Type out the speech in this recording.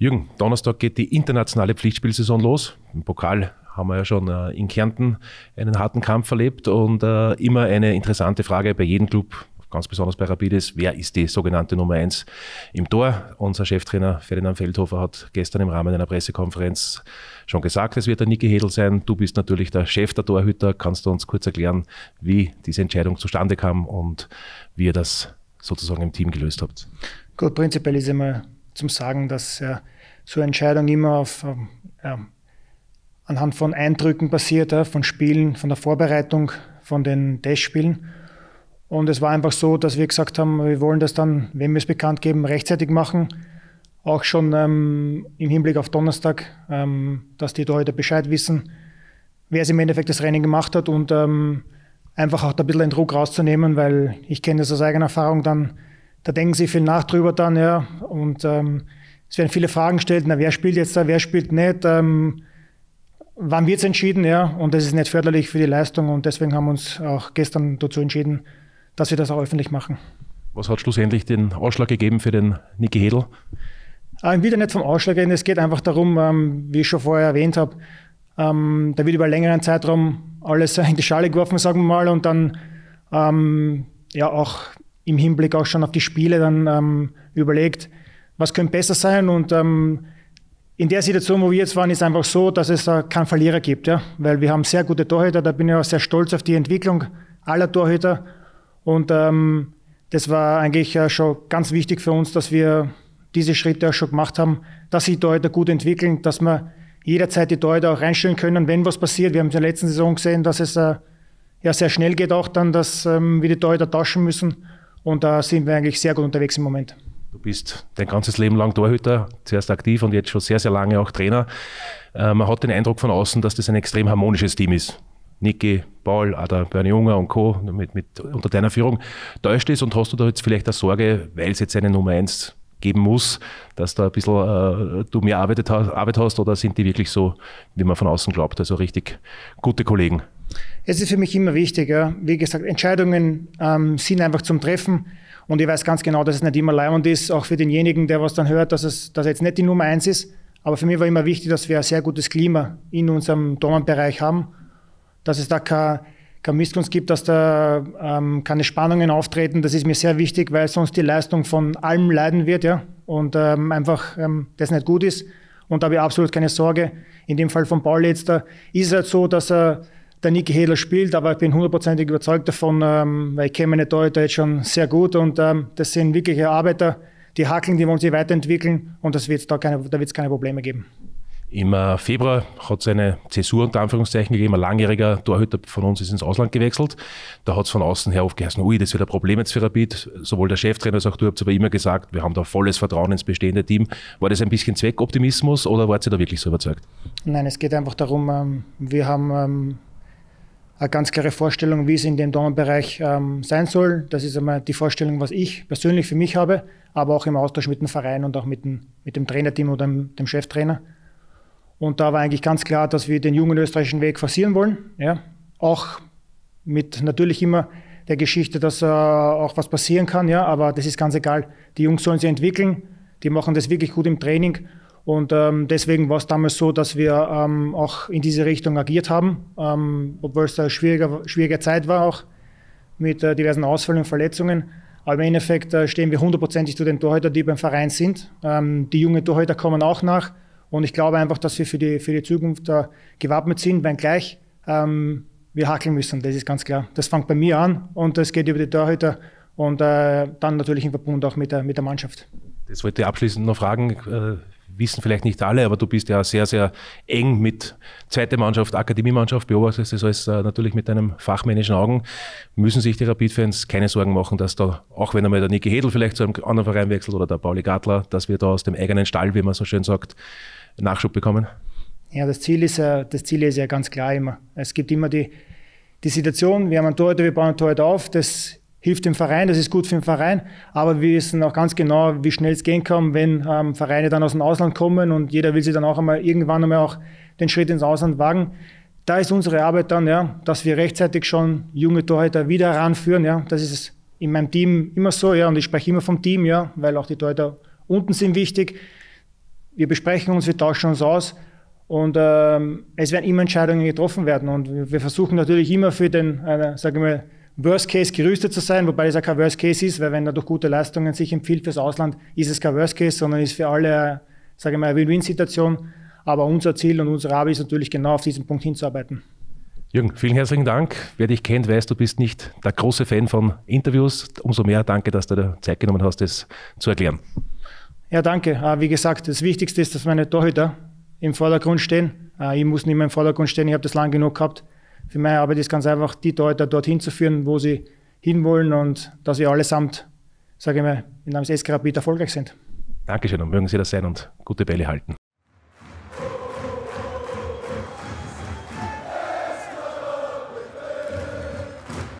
Jürgen, Donnerstag geht die internationale Pflichtspielsaison los. Im Pokal haben wir ja schon äh, in Kärnten einen harten Kampf erlebt und äh, immer eine interessante Frage bei jedem Club, ganz besonders bei Rapides, wer ist die sogenannte Nummer 1 im Tor? Unser Cheftrainer Ferdinand Feldhofer hat gestern im Rahmen einer Pressekonferenz schon gesagt, es wird der Niki Hedel sein. Du bist natürlich der Chef der Torhüter. Kannst du uns kurz erklären, wie diese Entscheidung zustande kam und wie ihr das sozusagen im Team gelöst habt? Gut, prinzipiell ist immer zum Sagen, dass äh, so eine Entscheidung immer auf, äh, anhand von Eindrücken basiert, äh, von Spielen, von der Vorbereitung, von den Testspielen. Und es war einfach so, dass wir gesagt haben, wir wollen das dann, wenn wir es bekannt geben, rechtzeitig machen. Auch schon ähm, im Hinblick auf Donnerstag, ähm, dass die Torhüter Bescheid wissen, wer es im Endeffekt das Rennen gemacht hat und ähm, einfach auch da ein bisschen den Druck rauszunehmen, weil ich kenne das aus eigener Erfahrung dann, da denken sie viel nach drüber dann, ja. Und ähm, es werden viele Fragen gestellt, na, wer spielt jetzt da, wer spielt nicht, ähm, wann wird es entschieden, ja. Und das ist nicht förderlich für die Leistung und deswegen haben wir uns auch gestern dazu entschieden, dass wir das auch öffentlich machen. Was hat schlussendlich den Ausschlag gegeben für den Niki Hedel? Ähm, wieder nicht vom Ausschlag reden, es geht einfach darum, ähm, wie ich schon vorher erwähnt habe, ähm, da wird über einen längeren Zeitraum alles in die Schale geworfen, sagen wir mal, und dann ähm, ja auch im Hinblick auch schon auf die Spiele dann ähm, überlegt, was könnte besser sein. Und ähm, in der Situation, wo wir jetzt waren, ist einfach so, dass es äh, keinen Verlierer gibt, ja? weil wir haben sehr gute Torhüter. Da bin ich auch sehr stolz auf die Entwicklung aller Torhüter. Und ähm, das war eigentlich äh, schon ganz wichtig für uns, dass wir diese Schritte auch schon gemacht haben, dass sich Torhüter gut entwickeln, dass wir jederzeit die Torhüter auch reinstellen können, wenn was passiert. Wir haben in der letzten Saison gesehen, dass es äh, ja sehr schnell geht auch dann, dass ähm, wir die Torhüter tauschen müssen. Und da sind wir eigentlich sehr gut unterwegs im Moment. Du bist dein ganzes Leben lang Torhüter, zuerst aktiv und jetzt schon sehr, sehr lange auch Trainer. Äh, man hat den Eindruck von außen, dass das ein extrem harmonisches Team ist. Niki, Paul, Ada, Bernie Junger und Co. Mit, mit, unter deiner Führung. Täuscht es und hast du da jetzt vielleicht eine Sorge, weil es jetzt eine Nummer 1 geben muss, dass da ein bisschen äh, du mehr Arbeit hast, Arbeit hast oder sind die wirklich so, wie man von außen glaubt, also richtig gute Kollegen? es ist für mich immer wichtig. Ja. Wie gesagt, Entscheidungen ähm, sind einfach zum Treffen. Und ich weiß ganz genau, dass es nicht immer leimend ist, auch für denjenigen, der was dann hört, dass es dass er jetzt nicht die Nummer eins ist. Aber für mich war immer wichtig, dass wir ein sehr gutes Klima in unserem Dornbereich haben, dass es da keine kein Missgunst gibt, dass da ähm, keine Spannungen auftreten. Das ist mir sehr wichtig, weil sonst die Leistung von allem leiden wird ja? und ähm, einfach ähm, das nicht gut ist. Und da habe ich absolut keine Sorge. In dem Fall von Paul jetzt, da ist es halt so, dass er der Niki Hedler spielt, aber ich bin hundertprozentig überzeugt davon, ähm, weil ich kenne meine Torhüter jetzt schon sehr gut und ähm, das sind wirkliche Arbeiter, die hackeln, die wollen sich weiterentwickeln und das wird's da, da wird es keine Probleme geben. Im äh, Februar hat es eine Zäsur unter Anführungszeichen gegeben. Ein langjähriger Torhüter von uns ist ins Ausland gewechselt. Da hat es von außen her oft geheißen, ui, das wird ein Problem jetzt für Rapid. Sowohl der Cheftrainer als auch du habt aber immer gesagt, wir haben da volles Vertrauen ins bestehende Team. War das ein bisschen Zweckoptimismus oder wart ihr da wirklich so überzeugt? Nein, es geht einfach darum, ähm, wir haben ähm, eine ganz klare Vorstellung, wie es in dem Damenbereich ähm, sein soll. Das ist einmal die Vorstellung, was ich persönlich für mich habe, aber auch im Austausch mit dem Verein und auch mit dem, mit dem Trainerteam oder dem, dem Cheftrainer. Und da war eigentlich ganz klar, dass wir den jungen österreichischen Weg forcieren wollen. Ja? Auch mit natürlich immer der Geschichte, dass äh, auch was passieren kann, ja, aber das ist ganz egal. Die Jungs sollen sich entwickeln, die machen das wirklich gut im Training und ähm, deswegen war es damals so, dass wir ähm, auch in diese Richtung agiert haben, ähm, obwohl es eine schwierige, schwierige Zeit war, auch mit äh, diversen Ausfällen und Verletzungen. Aber im Endeffekt äh, stehen wir hundertprozentig zu den Torhütern, die beim Verein sind. Ähm, die jungen Torhüter kommen auch nach. Und ich glaube einfach, dass wir für die, für die Zukunft äh, gewappnet sind, wenngleich ähm, wir hakeln müssen, das ist ganz klar. Das fängt bei mir an und das geht über die Torhüter und äh, dann natürlich im Verbund auch mit der, mit der Mannschaft. Das wollte ich abschließend noch fragen. Äh, wissen vielleicht nicht alle, aber du bist ja sehr, sehr eng mit zweite Mannschaft, Akademiemannschaft, beobachtest das alles äh, natürlich mit deinem fachmännischen Augen. Müssen sich die Rapid-Fans keine Sorgen machen, dass da, auch wenn einmal der Niki Hedel vielleicht zu einem anderen Verein wechselt oder der Pauli Gartler, dass wir da aus dem eigenen Stall, wie man so schön sagt, Nachschub bekommen? Ja, das Ziel ist ja, äh, das Ziel ist ja ganz klar immer. Es gibt immer die, die Situation, wir haben ein Torhüter, wir bauen ein Torhüter auf, das hilft dem Verein, das ist gut für den Verein, aber wir wissen auch ganz genau, wie schnell es gehen kann, wenn ähm, Vereine dann aus dem Ausland kommen und jeder will sich dann auch einmal irgendwann einmal auch den Schritt ins Ausland wagen. Da ist unsere Arbeit dann, ja, dass wir rechtzeitig schon junge Torhüter wieder ranführen. Ja. Das ist in meinem Team immer so, ja, und ich spreche immer vom Team, ja, weil auch die Torhüter unten sind wichtig. Wir besprechen uns, wir tauschen uns aus und ähm, es werden immer Entscheidungen getroffen werden und wir versuchen natürlich immer für den, äh, sage ich mal, Worst Case gerüstet zu sein, wobei das ja kein Worst Case ist, weil wenn er durch gute Leistungen sich empfiehlt fürs Ausland, ist es kein Worst Case, sondern ist für alle, sage ich mal, eine Win-Win-Situation. Aber unser Ziel und unser Abi ist natürlich genau auf diesen Punkt hinzuarbeiten. Jürgen, vielen herzlichen Dank. Wer dich kennt, weiß, du bist nicht der große Fan von Interviews. Umso mehr danke, dass du dir Zeit genommen hast, das zu erklären. Ja, danke. Ah, wie gesagt, das Wichtigste ist, dass meine Torhüter im Vordergrund stehen. Ah, ich muss nicht mehr im Vordergrund stehen, ich habe das lang genug gehabt für meine Arbeit ist ganz einfach, die Leute dorthin zu führen, wo sie hinwollen und dass wir allesamt, sage ich mal, in einem SK Rapid erfolgreich sind. Dankeschön und mögen Sie das sein und gute Bälle halten.